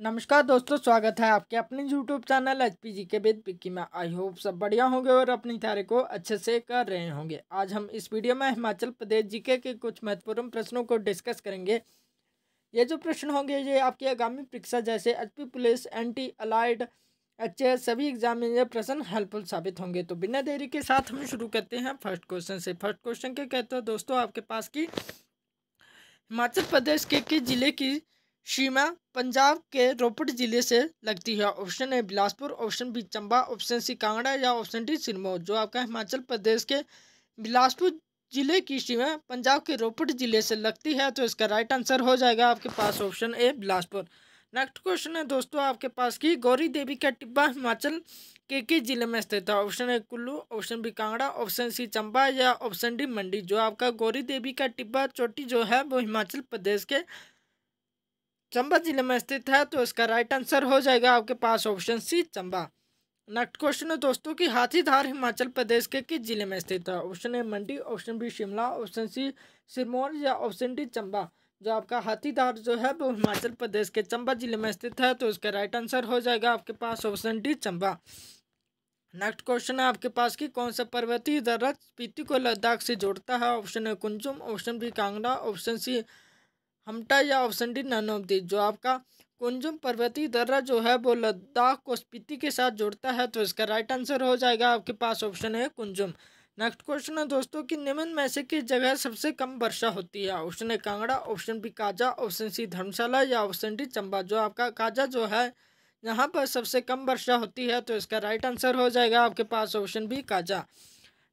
नमस्कार दोस्तों स्वागत है आपके अपने YouTube channel H P G K बेद पिक्की में आई होप सब बढ़िया होंगे और अपनी तैयारी को अच्छे से कर रहे होंगे आज हम इस वीडियो में हिमाचल प्रदेश जीके के कुछ महत्वपूर्ण प्रश्नों को डिस्कस करेंगे ये जो प्रश्न होंगे ये आपकी आगामी परीक्षा जैसे H P police N T allied H सभी एग्जाम में ये प्रश्न हेल्पफुल साबित होंगे तो बिना देरी के साथ हम शुरू करते हैं फर्स्ट क्वेश्चन से फर्स्ट क्वेश्चन क्या कहते हैं दोस्तों आपके पास की हिमाचल प्रदेश के किस जिले की शीमा पंजाब के रोपड़ जिले से लगती है option A Bilaspur option B Chamba option C Kangra या ऑप्शन डी सिरमौर जो आपका हिमाचल प्रदेश के बिलासपुर जिले की सीमा पंजाब के रोपड़ जिले से लगती है तो इसका राइट आंसर हो जाएगा आपके पास option A Bilaspur next question है दोस्तों आपके पास की गौरी देवी का टिब्बा हिमाचल के किस जिले में स्थित है option A Kullu option B Kangra option C Chamba या ऑप्शन डी मंडी जो आपका गौरी देवी का टिब्बा चोटी जो है वो हिमाचल प्रदेश के चंबा जिले में स्थित है तो इसका राइट आंसर हो जाएगा आपके पास option C Chamba next question है दोस्तों कि हाथीधार हिमाचल प्रदेश के किस जिले में स्थित है option A Mandi option B Shimla option C Sirmaur या ऑप्शन डी चंबा जो आपका हाथीधार जो है वो हिमाचल प्रदेश के चंबा जिले में स्थित है तो इसका राइट आंसर हो जाएगा आपके पास option D Chamba next question है आपके पास कि कौन सा पर्वतीय दर्रा स्पीति को लद्दाख से जोड़ता है option A Kunzum option B Kangra option C Hamta या ऑप्शन डी नन ऑफ जो आपका कुंजुम पर्वतीय दर्रा जो है वो लद्दाख को स्पीति के साथ जोड़ता है तो इसका राइट आंसर हो जाएगा आपके पास ऑप्शन है कुंजुम नेक्स्ट क्वेश्चन है दोस्तों कि निम्न में से किस जगह सबसे कम वर्षा होती है option A Kangra option B Kaza option C Dharamshala या ऑप्शन डी चंबा जो आपका काजा जो है यहाँ पर सबसे कम वर्षा होती है तो इसका राइट आंसर हो जाएगा आपके पास option B Kaza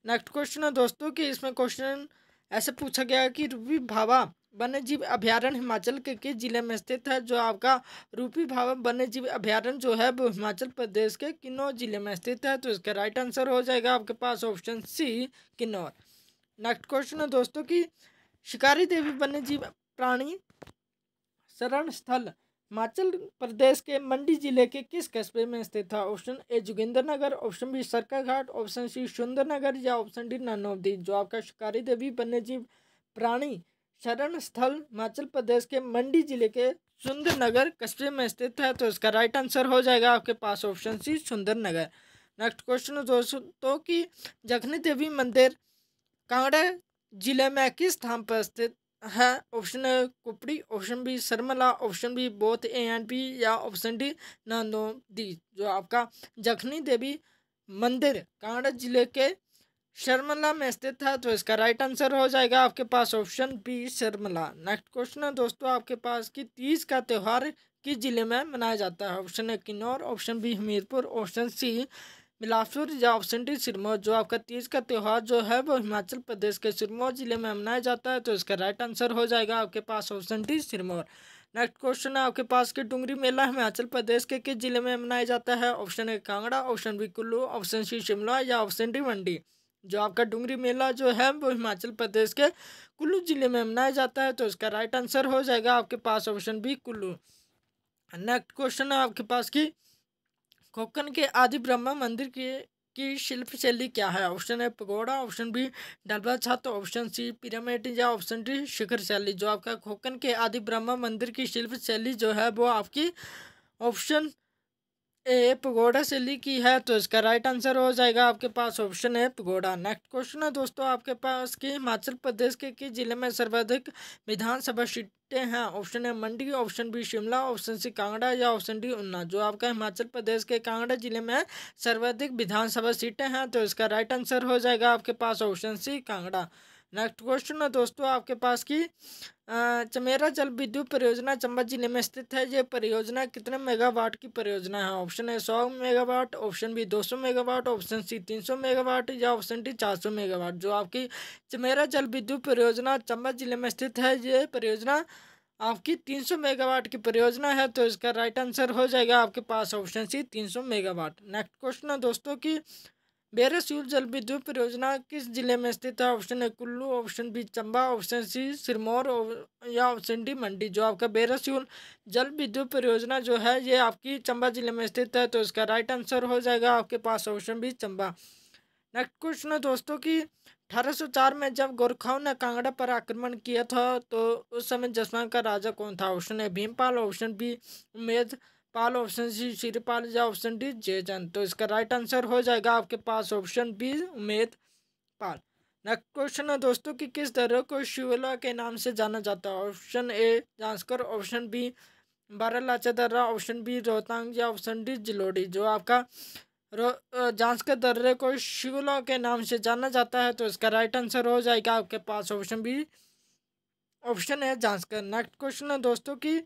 next question है दोस्तों कि इसमें क्वेश्चन ऐसे पूछा गया कि रूपी भावा वन्य जीव अभ्यारण्य हिमाचल के किस जिले में स्थित है जो आपका रूपी भाव वन्य जीव अभ्यारण्य जो है वो हिमाचल प्रदेश के किन्नौर जिले में स्थित है तो इसका राइट आंसर हो जाएगा आपके पास option C Kinnaur next question है दोस्तों की शिकारी देवी वन्य जीव प्राणी शरण स्थल हिमाचल प्रदेश के मंडी जिले के किस कस्बे में स्थित था option A Jogindernagar option B Sarkaghat option C Sundernagar या ऑप्शन डी नानोवदी जो आपका शिकारी देवी वन्यजीव प्राणी शरण स्थल हिमाचल प्रदेश के मंडी जिले के सुंदरनगर कस्बे में स्थित है तो इसका राइट आंसर हो जाएगा आपके पास option C Sundernagar next question दोस्तों तो की जखनी देवी मंदिर कांगड़ा जिले में किस स्थान पर स्थित है ऑप्शन कुपड़ी ऑप्शन बी सरमला option B both A and B या ऑप्शन डी नांदो दी जो आपका जखनी देवी मंदिर कांगड़ा जिले के शर्मला में स्थित है तो इसका राइट आंसर हो जाएगा आपके पास ऑप्शन बी शर्मला नेक्स्ट क्वेश्चन है दोस्तों आपके पास कि तीज का त्यौहार किस जिले में मनाया जाता है option A Kinnaur option B Hamirpur option C मिलासपुर या सिंडी सिरमौर जो आपका तीज का त्यौहार जो है वो हिमाचल प्रदेश के सिरमौर जिले में मनाया जाता है तो इसका राइट आंसर हो जाएगा आपके पास option D Sirmaur next question है आपके पास के डूंगरी मेला हिमाचल प्रदेश के किस जिले में मनाया जाता है option A Kangra option B Kullu option C Shimla या ऑप्शन डी मंडी जो आपका डूंगरी मेला जो है वो हिमाचल प्रदेश के कुल्लू जिले में मनाया जाता है तो इसका राइट आंसर हो जाएगा आपके पास option B Kullu next question है आपके पास की कोकन के आदि ब्रह्मा मंदिर के की शिल्प शैली क्या है ऑप्शन है पगोड़ा ऑप्शन बी डलवा छत ऑप्शन सी पिरामिड या ऑप्शन डी शिखर शैली जो आपका खोकन के आदि ब्रह्मा मंदिर की शिल्प शैली जो है वो आपकी ऑप्शन ए पगोड़ा से लिखी है तो इसका राइट आंसर हो जाएगा आपके पास ऑप्शन है पगोड़ा नेक्स्ट क्वेश्चन है दोस्तों आपके पास कि हिमाचल प्रदेश के किस जिले में सर्वाधिक विधानसभा सीटें हैं ऑप्शन है Mandi option B Shimla option C Kangra या ऑप्शन डी उन्ना जो आपका हिमाचल प्रदेश के कांगड़ा जिले में सर्वाधिक विधानसभा सीटें हैं तो इसका राइट आंसर हो जाएगा आपके पास option C Kangra next question है दोस्तों आपके पास की चमेरा जल विद्युत परियोजना चंबा जिले में स्थित है ये परियोजना कितने मेगावाट की परियोजना है ऑप्शन ए सौ मेगावाट ऑप्शन बी दो सौ मेगावाट ऑप्शन सी तीन सौ मेगावाट या ऑप्शन डी चार सौ मेगावाट जो आपकी चमेरा जल विद्युत परियोजना चंबा जिले में स्थित है ये परियोजना आपकी 300 मेगावाट की परियोजना है तो इसका राइट आंसर हो जाएगा आपके पास option C 300 megawatt next question है दोस्तों की बेरसयूर जल विद्युत परियोजना किस जिले में स्थित है option A Kullu option B Chamba option C Sirmaur या ऑप्शन डी मंडी जो आपका बेरसयूर जल विद्युत परियोजना जो है ये आपकी चंबा जिले में स्थित है तो इसका राइट आंसर हो जाएगा आपके पास option B Chamba next question है दोस्तों की अठारह में जब गोरखाओं ने कांगड़ा पर आक्रमण किया था तो उस समय जसवंत का राजा कौन था option A Bhimpal option B Umed Pal option C Shripal या ऑप्शन डी जयचंद तो इसका राइट आंसर हो जाएगा आपके पास option B Umed Pal next question है दोस्तों कि किस दर्रे को शिवला के नाम से जाना जाता है option A Zanskar option B Baralacha दर्रा ऑप्शन बी रोहतांग या ऑप्शन डी जिलोडी जो आपका जांसकर दर्रे को शिवला के नाम से जाना जाता है तो इसका राइट आंसर हो जाएगा आपके पास ऑप्शन बी ऑप्शन है जांचकर नेक्स्ट क्वेश्चन है दोस्तों की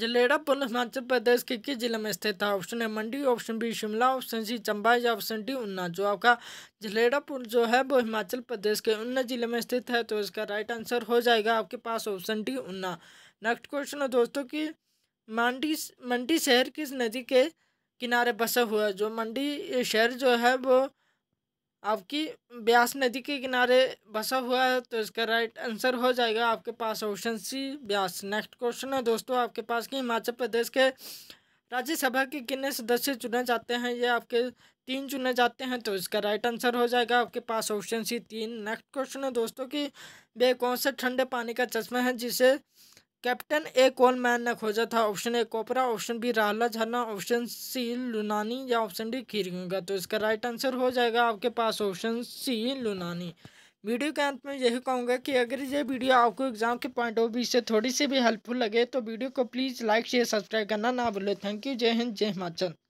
जलेड़ा पुल हिमाचल प्रदेश के किस जिले में स्थित है option A Mandi option B Shimla option C Chamba या ऑप्शन डी उन्ना जो आपका जलेड़ा पुल जो है वो हिमाचल प्रदेश के उन्ना जिले में स्थित है तो इसका राइट आंसर हो जाएगा आपके पास option D Una next question है दोस्तों की मंडी मंडी शहर किस नदी के किनारे बसा हुआ है जो मंडी शहर जो है वो आपकी ब्यास नदी के किनारे बसा हुआ है तो इसका राइट आंसर हो जाएगा आपके पास option C Beas next question है दोस्तों आपके पास कि हिमाचल प्रदेश के राज्यसभा के कितने सदस्य चुने जाते हैं ये आपके तीन चुने जाते हैं तो इसका राइट आंसर हो जाएगा आपके पास ऑप्शन सी तीन नेक्स्ट क्वेश्चन है दोस्तों कि वे कौन से ठंडे पानी का चश्मा है जिसे कैप्टन ए कौन मैन ने खोजा था ऑप्शन ए कोपरा ऑप्शन बी राहला झरना ऑप्शन सी लुनानी या ऑप्शन डी खीरगंगा तो इसका राइट आंसर हो जाएगा आपके पास ऑप्शन सी लुनानी वीडियो के अंत में यही कहूँगा कि अगर ये वीडियो आपको एग्जाम के पॉइंट ऑफ व्यू से थोड़ी सी भी हेल्पफुल लगे तो वीडियो को प्लीज़ लाइक शेयर सब्सक्राइब करना ना भूलें थैंक यू जय हिंद जय हिमाचल